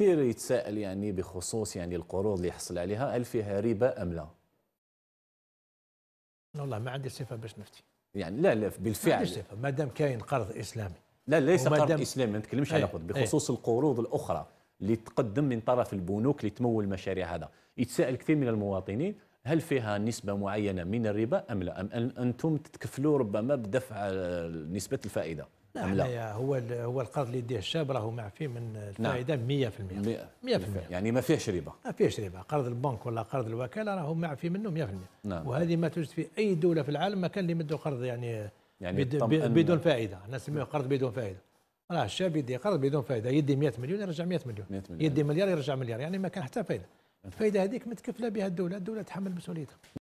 كثير يتساءل يعني بخصوص يعني القروض اللي يحصل عليها هل فيها ربا أم لا؟ والله ما عندي صفة باش نفتي يعني لا لا بالفعل ما عندي صفة ما دام كاين قرض إسلامي لا ليس قرض إسلامي ما نتكلمش على إيه، قرض إيه. بخصوص أي. القروض الأخرى اللي تقدم من طرف البنوك لتمول المشاريع هذا يتساءل كثير من المواطنين هل فيها نسبة معينة من الربا أم لا أم أنتم تتكفلوا ربما بدفع نسبة الفائدة لا أم لا؟ هو هو القرض اللي يديه الشاب راه معفي من الفائده نعم. 100% 100%, 100% يعني ما فيهش ربا ما فيهش ربا قرض البنك ولا قرض الوكاله راه معفي منه 100% نعم. وهذه ما توجد في اي دوله في العالم ما كان اللي يمدوا قرض يعني, يعني بدون فائده نسميه قرض بدون فائده راه الشاب يدي قرض بدون فائده يدي 100 مليون يرجع 100 مليون, 100 مليون. يدي مليار يرجع مليار يعني ما كان حتى فائده الفائده هذيك متكفله بها الدوله الدوله تحمل مسؤوليتها